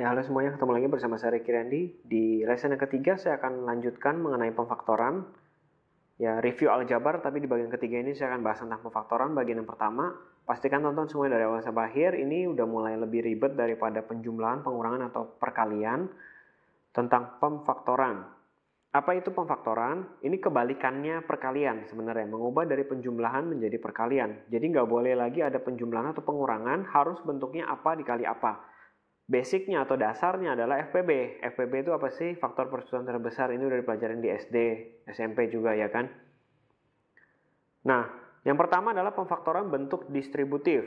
Ya, halo semuanya, ketemu lagi bersama saya Riki Randy Di lesson yang ketiga saya akan lanjutkan mengenai pemfaktoran. Ya, review aljabar, tapi di bagian ketiga ini saya akan bahas tentang pemfaktoran. Bagian yang pertama, pastikan tonton semua dari awal sampai akhir. Ini udah mulai lebih ribet daripada penjumlahan, pengurangan, atau perkalian tentang pemfaktoran. Apa itu pemfaktoran? Ini kebalikannya perkalian sebenarnya, mengubah dari penjumlahan menjadi perkalian. Jadi nggak boleh lagi ada penjumlahan atau pengurangan, harus bentuknya apa dikali apa basicnya atau dasarnya adalah FPB. FPB itu apa sih? Faktor persetujuan terbesar ini udah dipelajarin di SD, SMP juga ya kan. Nah, yang pertama adalah pemfaktoran bentuk distributif.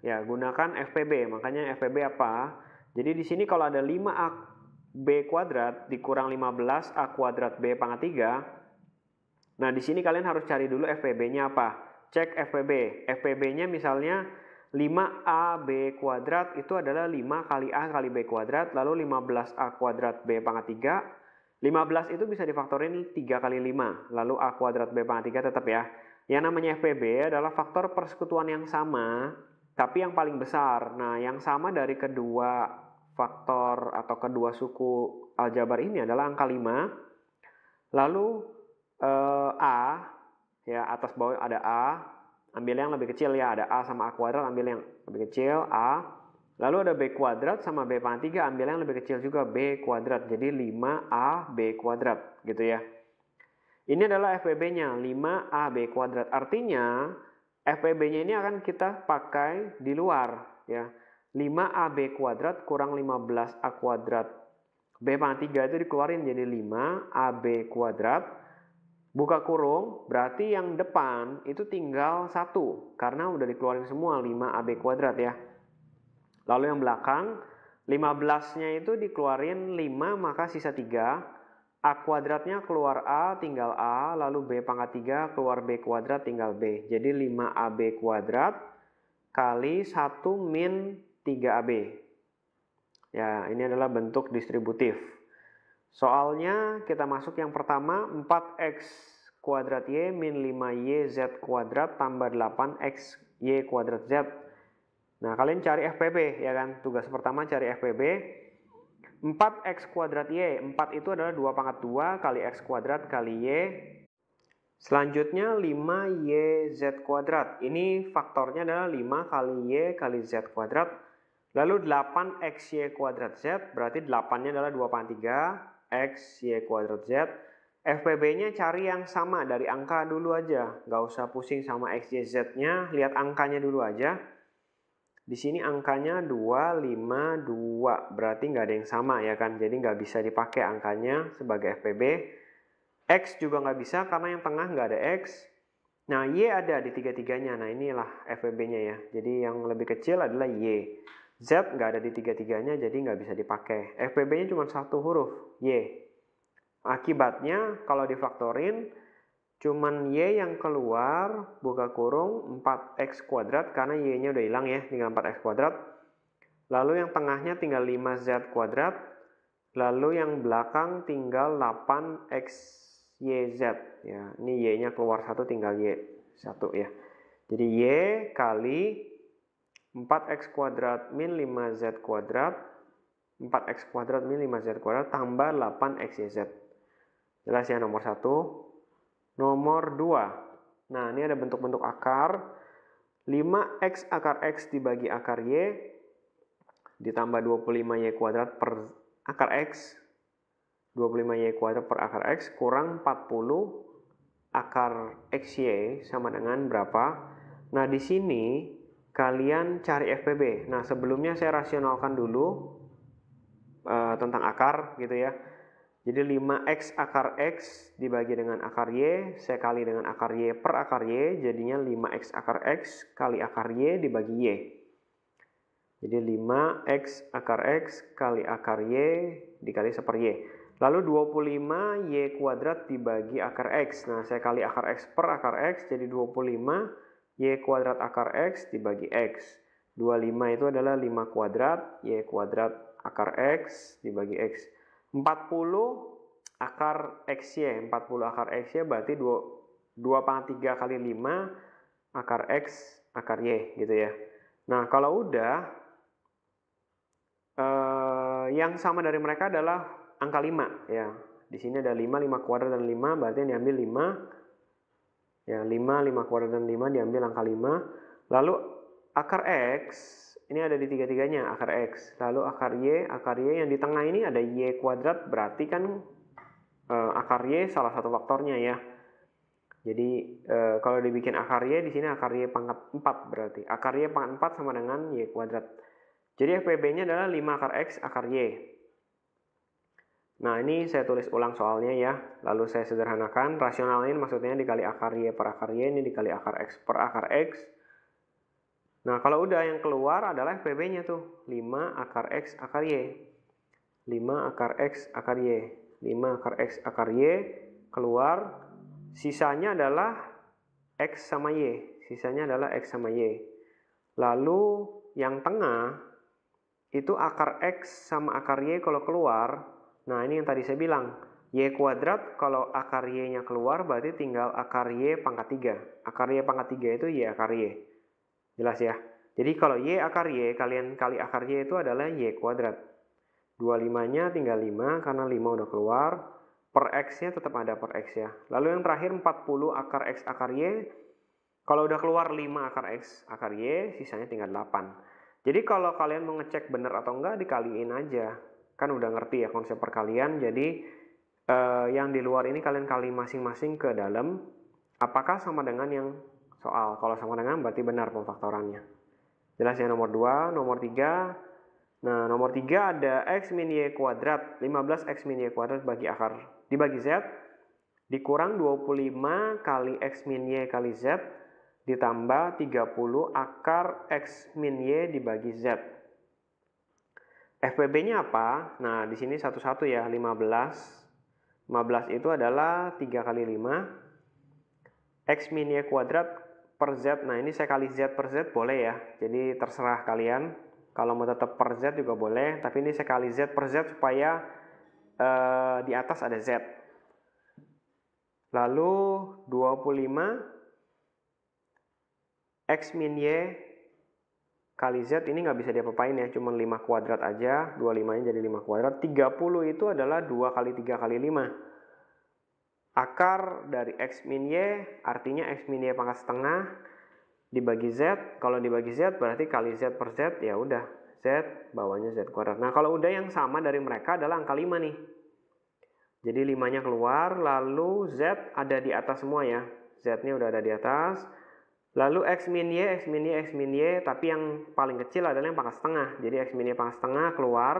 Ya, gunakan FPB. Makanya FPB apa? Jadi di sini kalau ada 5A B kuadrat dikurang 15 A kuadrat B pangkat 3. Nah, di sini kalian harus cari dulu FPB-nya apa. Cek FPB. FPB-nya misalnya 5AB kuadrat itu adalah 5 kali A kali B kuadrat, lalu 15A kuadrat B pangkat 3. 15 itu bisa difaktorin 3 kali 5, lalu A kuadrat B pangkat 3 tetap ya. Yang namanya FPB adalah faktor persekutuan yang sama, tapi yang paling besar. Nah, yang sama dari kedua faktor atau kedua suku aljabar ini adalah angka 5. Lalu eh, A, ya atas bawah ada A, ambil yang lebih kecil ya ada a sama a kuadrat ambil yang lebih kecil a lalu ada b kuadrat sama b pangkat 3 ambil yang lebih kecil juga b kuadrat jadi 5 a b kuadrat gitu ya ini adalah FPB-nya 5 b kuadrat artinya FPB-nya ini akan kita pakai di luar ya 5 a b kuadrat kurang 15a kuadrat b pangkat 3 itu dikeluarin jadi 5 a b kuadrat Buka kurung berarti yang depan itu tinggal satu karena udah dikeluarin semua 5AB kuadrat ya. Lalu yang belakang 15-nya itu dikeluarin 5 maka sisa 3. A kuadratnya keluar A tinggal A lalu B pangkat 3 keluar B kuadrat tinggal B. Jadi 5AB kuadrat kali 1 min 3AB. Ya ini adalah bentuk distributif. Soalnya kita masuk yang pertama 4x kuadrat y min 5yz kuadrat tambah 8x y kuadrat z. Nah kalian cari FPB ya kan, tugas pertama cari FPB. 4x kuadrat y, 4 itu adalah 2 pangkat 2 kali x kuadrat kali y. Selanjutnya 5yz kuadrat, ini faktornya adalah 5 kali y kali z kuadrat. Lalu 8xy kuadrat z, berarti 8-nya adalah 2 pangkat 3 X, Y kuadrat Z. FPB-nya cari yang sama dari angka dulu aja. Nggak usah pusing sama X, Y, Z-nya. Lihat angkanya dulu aja. Di sini angkanya 2, 5, 2. Berarti nggak ada yang sama ya kan. Jadi nggak bisa dipakai angkanya sebagai FPB. X juga nggak bisa karena yang tengah nggak ada X. Nah, Y ada di tiga-tiganya. Nah, inilah FPB-nya ya. Jadi yang lebih kecil adalah Y. Z nggak ada di tiga-tiganya jadi nggak bisa dipakai. FPB-nya cuma satu huruf, Y. Akibatnya kalau difaktorin cuma Y yang keluar buka kurung 4X kuadrat karena Y-nya udah hilang ya tinggal 4X kuadrat. Lalu yang tengahnya tinggal 5Z kuadrat. Lalu yang belakang tinggal 8X YZ ya. Ini Y-nya keluar satu tinggal Y satu ya. Jadi Y kali 4x kuadrat min 5z kuadrat 4x kuadrat min 5z kuadrat tambah 8xyz jelas ya nomor 1 nomor 2 nah ini ada bentuk-bentuk akar 5x akar x dibagi akar y ditambah 25y kuadrat per akar x 25y kuadrat per akar x kurang 40 akar xy sama dengan berapa nah di sini kalian cari FPB. Nah, sebelumnya saya rasionalkan dulu uh, tentang akar gitu ya. Jadi 5x akar x dibagi dengan akar y, saya kali dengan akar y per akar y, jadinya 5x akar x kali akar y dibagi y. Jadi 5x akar x kali akar y dikali seper y. Lalu 25 y kuadrat dibagi akar x. Nah, saya kali akar x per akar x jadi 25 y kuadrat akar x dibagi x. 25 itu adalah 5 kuadrat, y kuadrat akar x dibagi x. 40 akar x y, 40 akar x y berarti 2, 2 pangkat 3 kali 5 akar x akar y gitu ya. Nah kalau udah, eh, yang sama dari mereka adalah angka 5 ya. Di sini ada 5, 5 kuadrat dan 5, berarti yang diambil 5 Ya, 5, 5 kuadran 5 diambil angka 5. Lalu akar X, ini ada di tiga-tiganya, akar X. Lalu akar Y, akar Y yang di tengah ini ada Y kuadrat, berarti kan eh, akar Y salah satu faktornya ya. Jadi eh, kalau dibikin akar Y, di sini akar Y pangkat 4 berarti. Akar Y pangkat 4 sama dengan Y kuadrat. Jadi FPB-nya adalah 5 akar X, akar Y. Nah, ini saya tulis ulang soalnya ya. Lalu saya sederhanakan. Rasionalin maksudnya dikali akar Y per akar Y, ini dikali akar X per akar X. Nah, kalau udah yang keluar adalah FPB-nya tuh. 5 akar X akar Y. 5 akar X akar Y. 5 akar X akar Y keluar. Sisanya adalah X sama Y. Sisanya adalah X sama Y. Lalu yang tengah itu akar X sama akar Y kalau keluar Nah, ini yang tadi saya bilang. Y kuadrat kalau akar Y-nya keluar berarti tinggal akar Y pangkat 3. Akar Y pangkat 3 itu Y akar Y. Jelas ya? Jadi kalau Y akar Y, kalian kali akar Y itu adalah Y kuadrat. 25-nya tinggal 5 karena 5 udah keluar. Per X-nya tetap ada per X ya. Lalu yang terakhir 40 akar X akar Y. Kalau udah keluar 5 akar X akar Y, sisanya tinggal 8. Jadi kalau kalian mau ngecek benar atau enggak, dikaliin aja kan udah ngerti ya konsep perkalian jadi eh, yang di luar ini kalian kali masing-masing ke dalam apakah sama dengan yang soal kalau sama dengan berarti benar pemfaktorannya jelas ya nomor 2 nomor 3 nah nomor 3 ada x min y kuadrat 15 x min y kuadrat bagi akar dibagi z dikurang 25 kali x min y kali z ditambah 30 akar x min y dibagi z FPB-nya apa? Nah, di sini satu-satu ya, 15. 15 itu adalah 3 kali 5. X min Y kuadrat per Z. Nah, ini saya kali Z per Z boleh ya. Jadi terserah kalian. Kalau mau tetap per Z juga boleh. Tapi ini saya kali Z per Z supaya eh, di atas ada Z. Lalu 25 X min Y kali Z ini nggak bisa diapapain ya, cuma 5 kuadrat aja, 25-nya jadi 5 kuadrat. 30 itu adalah 2 kali 3 kali 5. Akar dari X min Y, artinya X min Y pangkat setengah, dibagi Z, kalau dibagi Z berarti kali Z per Z, ya udah, Z bawahnya Z kuadrat. Nah kalau udah yang sama dari mereka adalah angka 5 nih. Jadi 5-nya keluar, lalu Z ada di atas semua ya. Z-nya udah ada di atas, Lalu X min Y, X min Y, X min Y, tapi yang paling kecil adalah yang pangkat setengah. Jadi X min Y pangkat setengah keluar.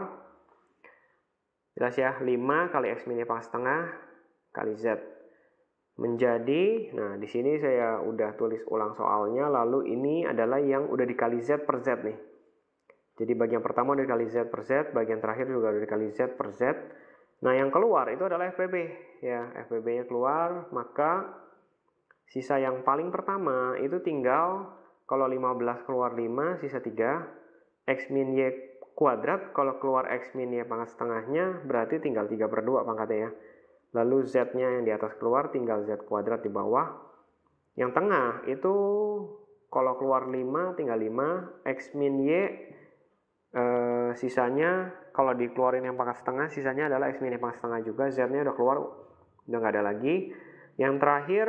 Jelas ya, 5 kali X min Y pangkat setengah kali Z. Menjadi, nah di sini saya udah tulis ulang soalnya, lalu ini adalah yang udah dikali Z per Z nih. Jadi bagian pertama udah dikali Z per Z, bagian terakhir juga udah dikali Z per Z. Nah yang keluar itu adalah FPB. Ya, FPB-nya keluar, maka Sisa yang paling pertama itu tinggal kalau 15 keluar 5 sisa 3 X min Y kuadrat kalau keluar X min Y pangkat setengahnya berarti tinggal 3 per 2 pangkatnya ya. Lalu Z nya yang di atas keluar tinggal Z kuadrat di bawah. Yang tengah itu kalau keluar 5 tinggal 5 X min Y eh, sisanya kalau dikeluarin yang pangkat setengah sisanya adalah X min Y pangkat setengah juga Z nya udah keluar udah nggak ada lagi. Yang terakhir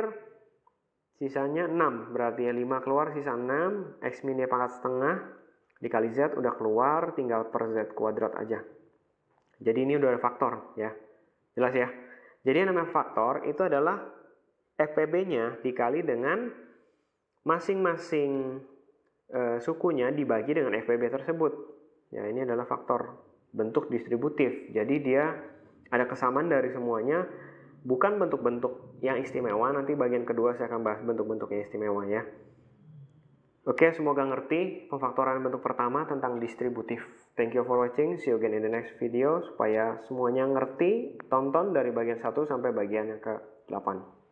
Sisanya 6, berarti ya 5 keluar sisa 6, X min ya pangkat setengah, dikali Z udah keluar, tinggal per Z kuadrat aja. Jadi ini udah ada faktor ya, jelas ya. Jadi yang namanya faktor itu adalah FPB-nya dikali dengan masing-masing e, sukunya dibagi dengan FPB tersebut. Ya, ini adalah faktor bentuk distributif. Jadi dia ada kesamaan dari semuanya bukan bentuk-bentuk yang istimewa. Nanti bagian kedua saya akan bahas bentuk-bentuk yang istimewa ya. Oke, semoga ngerti pemfaktoran bentuk pertama tentang distributif. Thank you for watching. See you again in the next video. Supaya semuanya ngerti, tonton dari bagian 1 sampai bagian yang ke-8.